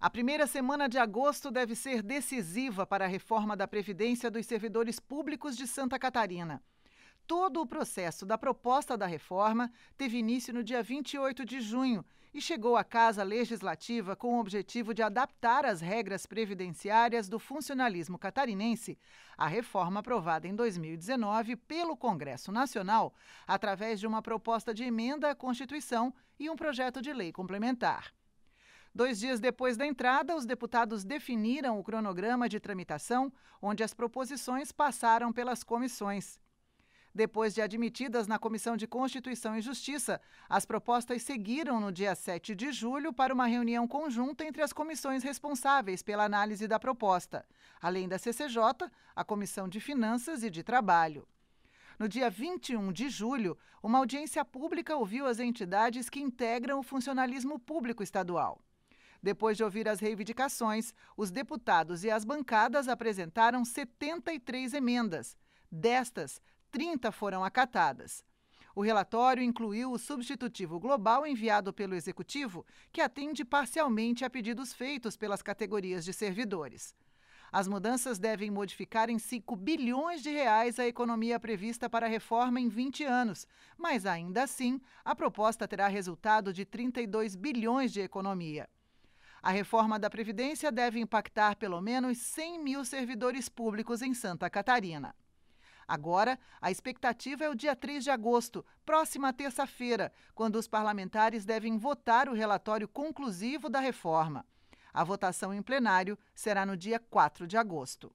A primeira semana de agosto deve ser decisiva para a reforma da Previdência dos Servidores Públicos de Santa Catarina. Todo o processo da proposta da reforma teve início no dia 28 de junho e chegou à Casa Legislativa com o objetivo de adaptar as regras previdenciárias do funcionalismo catarinense à reforma aprovada em 2019 pelo Congresso Nacional, através de uma proposta de emenda à Constituição e um projeto de lei complementar. Dois dias depois da entrada, os deputados definiram o cronograma de tramitação, onde as proposições passaram pelas comissões. Depois de admitidas na Comissão de Constituição e Justiça, as propostas seguiram no dia 7 de julho para uma reunião conjunta entre as comissões responsáveis pela análise da proposta, além da CCJ, a Comissão de Finanças e de Trabalho. No dia 21 de julho, uma audiência pública ouviu as entidades que integram o funcionalismo público estadual. Depois de ouvir as reivindicações, os deputados e as bancadas apresentaram 73 emendas. Destas, 30 foram acatadas. O relatório incluiu o substitutivo global enviado pelo Executivo, que atende parcialmente a pedidos feitos pelas categorias de servidores. As mudanças devem modificar em 5 bilhões de reais a economia prevista para a reforma em 20 anos, mas ainda assim, a proposta terá resultado de 32 bilhões de economia. A reforma da Previdência deve impactar pelo menos 100 mil servidores públicos em Santa Catarina. Agora, a expectativa é o dia 3 de agosto, próxima terça-feira, quando os parlamentares devem votar o relatório conclusivo da reforma. A votação em plenário será no dia 4 de agosto.